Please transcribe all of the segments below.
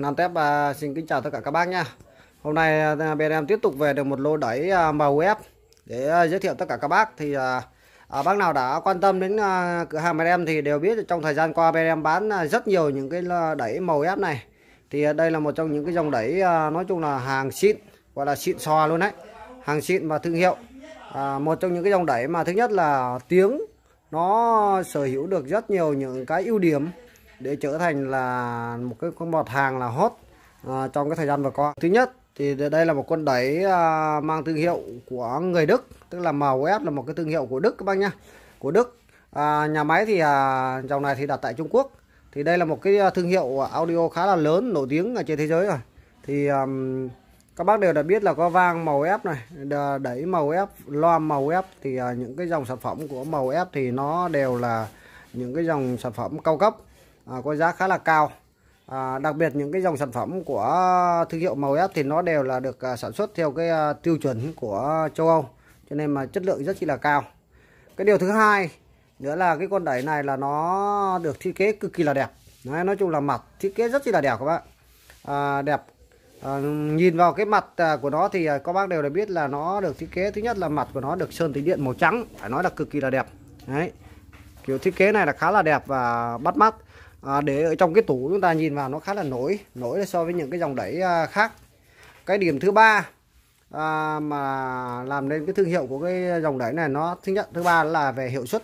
Nam Tép à, xin kính chào tất cả các bác nha Hôm nay à, bên em tiếp tục về được một lô đẩy à, màu ép để à, giới thiệu tất cả các bác thì à, à, bác nào đã quan tâm đến à, cửa hàng bên em thì đều biết trong thời gian qua bên em bán rất nhiều những cái đẩy màu ép này thì à, đây là một trong những cái dòng đẩy à, nói chung là hàng xịn gọi là xịn xòa luôn đấy hàng xịn và thương hiệu à, một trong những cái dòng đẩy mà thứ nhất là tiếng nó sở hữu được rất nhiều những cái ưu điểm để trở thành là một cái con mặt hàng là hot à, trong cái thời gian vừa qua thứ nhất thì đây là một con đáy à, ờ, mang thương hiệu của người Đức tức là MOS là một cái thương hiệu của Đức các bác nhá của Đức à, nhà máy thì à, dòng này thì đặt tại Trung Quốc thì đây là một cái ờ, thương hiệu audio khá là lớn nổi tiếng ở trên thế giới rồi thì um, các bác đều đã biết là có vang màu ép này đẩy màu ép loa màu ép thì những cái dòng sản phẩm của màu ép thì nó đều là những cái dòng sản phẩm cao cấp à, có giá khá là cao à, đặc biệt những cái dòng sản phẩm của thương hiệu màu ép thì nó đều là được à, sản xuất theo cái à, tiêu chuẩn của châu Âu cho nên mà chất lượng rất chi là cao cái điều thứ hai nữa là cái con đẩy này là nó được thiết kế cực kỳ là đẹp Đấy, nói chung là mặt thiết kế rất chi là đẹp các bạn à, đẹp à, nhìn vào cái mặt à, của nó thì các bác đều đã biết là nó được thiết kế thứ nhất là mặt của nó được sơn tính điện màu trắng phải nói là cực kỳ là đẹp Đấy. kiểu thiết kế này là khá là đẹp và bắt mắt à, để ở trong cái tủ chúng ta nhìn vào nó khá là nổi nổi so với những cái dòng đẩy à, khác cái điểm thứ ba à, mà làm nên cái thương hiệu của cái dòng đẩy này nó thứ nhất thứ ba là về hiệu suất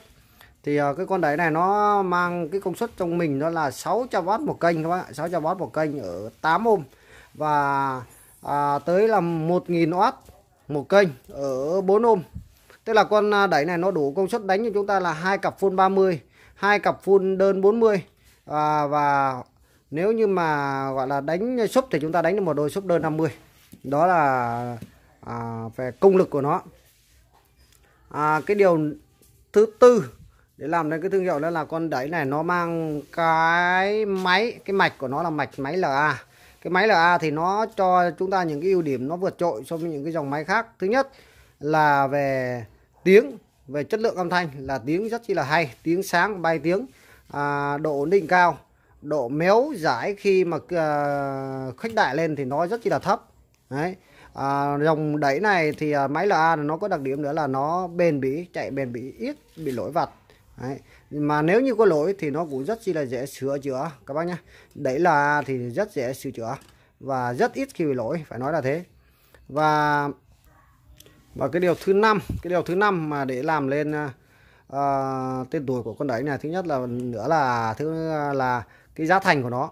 thì à, cái con đẩy này nó mang cái công suất trong mình nó là 600W một kênh các bạn 600W một kênh ở 8 ohm và à, tới là 1000W một kênh ở 4 ohm tức là con à, đẩy này nó đủ công suất đánh cho chúng ta là hai cặp full 30 hai cặp full đơn 40 à, và nếu như mà gọi là đánh súp thì chúng ta đánh được một đôi súp đơn 50 đó là à, về công lực của nó à, cái điều thứ tư để làm nên cái thương hiệu đó là con đẩy này nó mang cái máy cái mạch của nó là mạch máy LA cái máy LA thì nó cho chúng ta những cái ưu điểm nó vượt trội so với những cái dòng máy khác thứ nhất là về tiếng về chất lượng âm thanh là tiếng rất chi là hay tiếng sáng bay tiếng à, độ ổn định cao độ méo giải khi mà à, khuếch đại lên thì nó rất chi là thấp đấy à, dòng đẩy này thì à, máy LA nó có đặc điểm nữa là nó bền bỉ chạy bền bỉ ít bị lỗi vặt Đấy. Mà nếu như có lỗi thì nó cũng rất chi là dễ sửa chữa các bác nhé. đẩy là thì rất dễ sửa chữa và rất ít khi bị lỗi, phải nói là thế. Và và cái điều thứ năm, cái điều thứ năm mà để làm lên à, uh, tên tuổi của con đấy này thứ nhất là nữa là thứ là cái giá thành của nó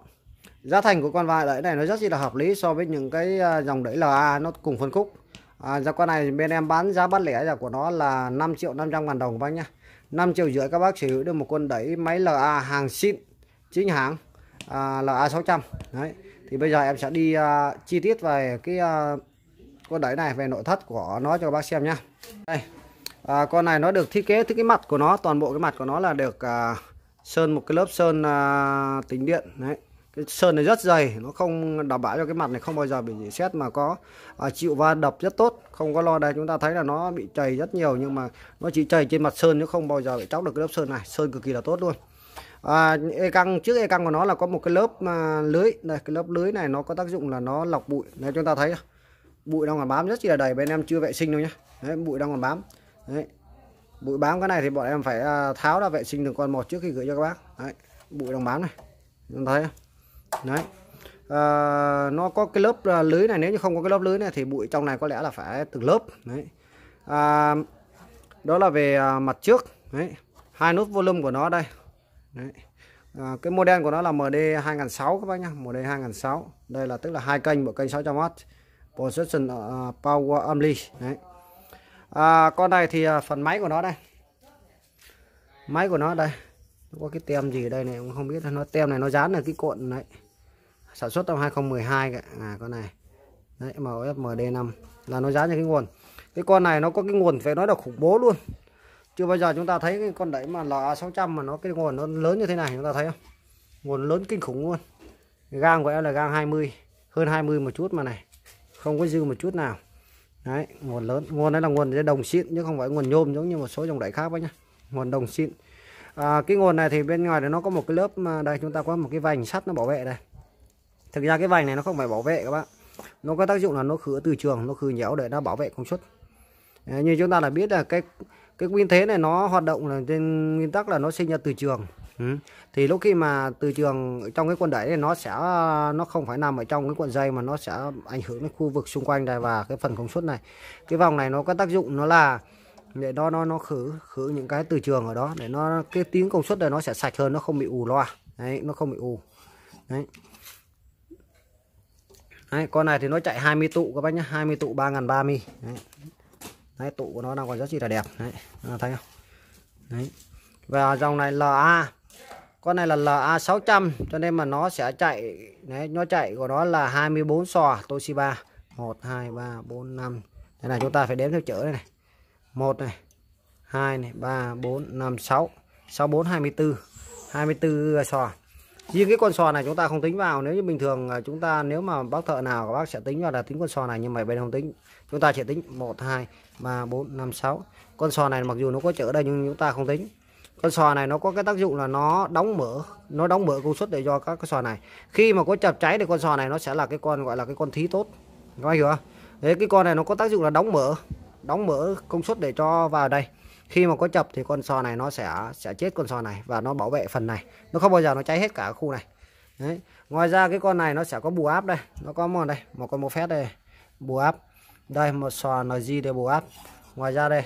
giá thành của con vai đấy này nó rất là hợp lý so với những cái ờ, dòng đẩy là nó cùng phân khúc à, giá con này bên em bán giá bán lẻ là của nó là 5 triệu 500 ngàn đồng các bác nhá 5 triệu rưỡi các bác sở hữu được một con đẩy máy LA hàng xịn chính hãng à, LA 600 đấy thì bây giờ em sẽ đi uh, chi tiết về cái uh, con đẩy này về nội thất của nó cho các bác xem nhá đây à, con này nó được thiết kế cái mặt của nó toàn bộ cái mặt của nó là được à, sơn một cái lớp sơn à, tính điện đấy cái sơn này rất dày nó không đảm bảo cho cái mặt này không bao giờ bị xét mà có à, chịu va đập rất tốt không có lo đây chúng ta thấy là nó bị chảy rất nhiều nhưng mà nó chỉ chảy trên mặt sơn chứ không bao giờ bị chóc được cái lớp sơn này sơn cực kỳ là tốt luôn à, e căng trước e căng của nó là có một cái lớp à, lưới này cái lớp lưới này nó có tác dụng là nó lọc bụi này chúng ta thấy bụi đang còn bám rất là đầy bên em chưa vệ sinh đâu nhé, bụi đang còn bám Đấy. Bụi bám cái này thì bọn em phải à, tháo ra vệ sinh từng con một trước khi gửi cho các bác. Đấy. Bụi đồng bám này. Chúng thấy không? Đấy. À, nó có cái lớp à, lưới này nếu như không có cái lớp lưới này thì bụi trong này có lẽ là phải từng lớp. Đấy. À, đó là về à, mặt trước. Đấy. Hai nút volume của nó đây. Đấy. À, cái model của nó là MD 2006 các bác nhá, MD 2006. Đây là tức là hai kênh bộ kênh 600W. Position uh, power only. Đấy à, con này thì à, phần máy của nó đây máy của nó đây có cái tem gì đây này cũng không biết nó tem này nó dán là cái cuộn đấy sản xuất năm 2012 cả à con này đấy MFMD5 là nó dán cho cái nguồn cái con này nó có cái nguồn phải nói là khủng bố luôn chưa bao giờ chúng ta thấy cái con đấy mà là 600 mà nó cái nguồn nó lớn như thế này chúng ta thấy không nguồn lớn kinh khủng luôn gang của em là gang 20 hơn 20 một chút mà này không có dư một chút nào đấy nguồn lớn nguồn đấy là nguồn đồng xịn chứ không phải nguồn nhôm giống như một số dòng đại khác ấy nhá nguồn đồng xịn à, cái nguồn này thì bên ngoài nó có một cái lớp mà đây chúng ta có một cái vành sắt nó bảo vệ đây thực ra cái vành này nó không phải bảo vệ các bạn nó có tác dụng là nó khử từ trường nó khử nhéo để nó bảo vệ công suất à, như chúng ta đã biết là cái cái nguyên thế này nó hoạt động là trên nguyên tắc là nó sinh ra từ trường Ừ. Thì lúc khi mà từ trường trong cái quần đấy thì nó sẽ nó không phải nằm ở trong cái cuộn dây mà nó sẽ ảnh hưởng đến khu vực xung quanh này và cái phần công suất này. Cái vòng này nó có tác dụng nó là để đo nó nó khử khử những cái từ trường ở đó để nó cái tiếng công suất này nó sẽ sạch hơn nó không bị ù loa. Đấy, nó không bị ù. Đấy. Đấy, con này thì nó chạy 20 tụ các bác nhá, 20 tụ ba 3030. Đấy. Đấy, tụ của nó đang còn rất chi là đẹp. Đấy, thấy không? Đấy. Và dòng này là con này là LA 600 cho nên mà nó sẽ chạy đấy, nó chạy của nó là 24 sò Toshiba 1 2 3 4 5 thế này chúng ta phải đếm theo chữ này, này 1 này 2 này 3 4 5 6 6 4 24 24 sò riêng cái con sò này chúng ta không tính vào nếu như bình thường à, chúng ta nếu mà bác thợ nào các bác sẽ tính vào là tính con sò này nhưng mà bên không tính chúng ta chỉ tính 1 2 3 4 5 6 con sò này mặc dù nó có chữ đây nhưng chúng ta không tính con sò này nó có cái tác dụng là nó đóng mở nó đóng mở công suất để cho các cái sò này khi mà có chập cháy thì con sò này nó sẽ là cái con gọi là cái con thí tốt các anh hiểu không đấy cái con này nó có tác dụng là đóng mở đóng mở công suất để cho vào đây khi mà có chập thì con sò này nó sẽ sẽ chết con sò này và nó bảo vệ phần này nó không bao giờ nó cháy hết cả khu này đấy ngoài ra cái con này nó sẽ có bù áp đây nó có một đây một con một phép đây bù áp đây một sò gì để bù áp ngoài ra đây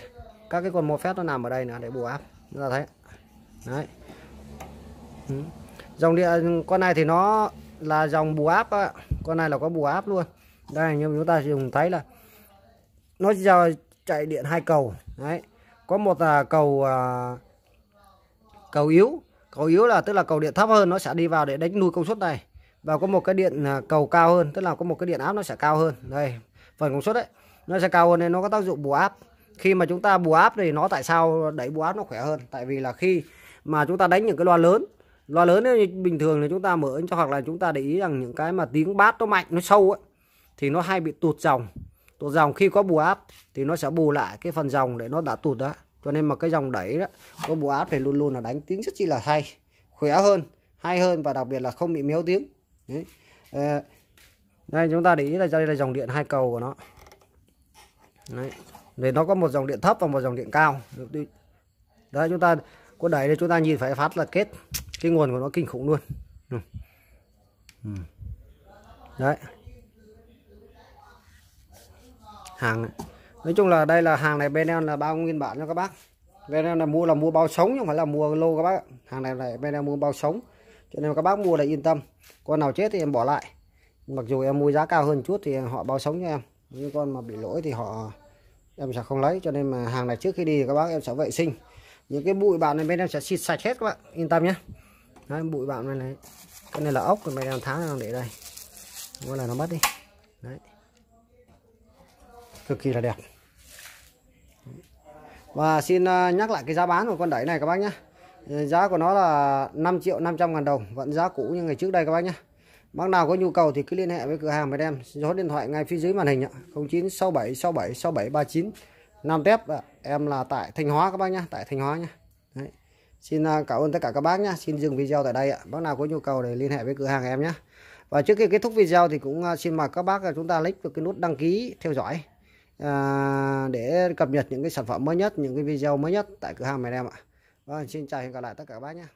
các cái con một phép nó nằm ở đây nữa để bù áp chúng ta thấy đấy ừ. dòng điện con này thì nó là dòng bù áp ạ con này là có bù áp luôn đây nhưng chúng ta dùng thấy là nó giờ chạy điện hai cầu đấy có một là cầu à, cầu yếu cầu yếu là tức là cầu điện thấp hơn nó sẽ đi vào để đánh nuôi công suất này và có một cái điện à, cầu cao hơn tức là có một cái điện áp nó sẽ cao hơn đây phần công suất đấy nó sẽ cao hơn nên nó có tác dụng bù áp khi mà chúng ta bù áp thì nó tại sao đẩy bù áp nó khỏe hơn tại vì là khi mà chúng ta đánh những cái loa lớn loa lớn ấy, bình thường là chúng ta mở cho hoặc là chúng ta để ý rằng những cái mà tiếng bát nó mạnh nó sâu ấy, thì nó hay bị tụt dòng tụt dòng khi có bù áp thì nó sẽ bù lại cái phần dòng để nó đã tụt đó cho nên mà cái dòng đẩy đó có bù áp thì luôn luôn là đánh tiếng rất chi là hay khỏe hơn hay hơn và đặc biệt là không bị méo tiếng Đấy. À, đây chúng ta để ý là đây là dòng điện hai cầu của nó Đấy. Để nó có một dòng điện thấp và một dòng điện cao đấy chúng ta con đẩy thì chúng ta nhìn phải phát là kết cái nguồn của nó kinh khủng luôn ừ. đấy hàng này. nói chung là đây là hàng này bên em là bao nguyên bản cho các bác bên em là mua là mua bao sống nhưng phải là mua lô các bác hàng này này bên em mua bao sống cho nên các bác mua là yên tâm con nào chết thì em bỏ lại mặc dù em mua giá cao hơn chút thì họ bao sống cho em nhưng con mà bị lỗi thì họ em sẽ không lấy cho nên mà hàng này trước khi đi thì các bác em sẽ vệ sinh những cái bụi bạn này bên em sẽ xịt sạch hết các bạn yên tâm nhé Đấy, bụi bạn này này cái này là ốc còn bên em tháo ra để đây không là nó mất đi Đấy. cực kỳ là đẹp và xin à, nhắc lại cái giá bán của con đẩy này các bác nhé ờ, giá của nó là 5 triệu 500 ngàn đồng vẫn giá cũ như ngày trước đây các bác nhé bác nào có nhu cầu thì cứ liên hệ với cửa hàng bên em số điện thoại ngay phía dưới màn hình ạ 0967 67 67 39 5 tép ạ em là tại Thanh Hóa các bác nhá tại Thanh Hóa nhá Đấy. xin à, cảm ơn tất cả các bác nhá xin dừng video tại đây ạ bác nào có nhu cầu để liên hệ với cửa hàng em nhé và trước khi kết thúc video thì cũng à, xin mời các bác à, chúng ta click vào cái nút đăng ký theo dõi à, để cập nhật những cái sản phẩm mới nhất, những cái video mới nhất tại cửa hàng mày em ạ. Vâng, xin chào hẹn gặp lại tất cả các bác nhé.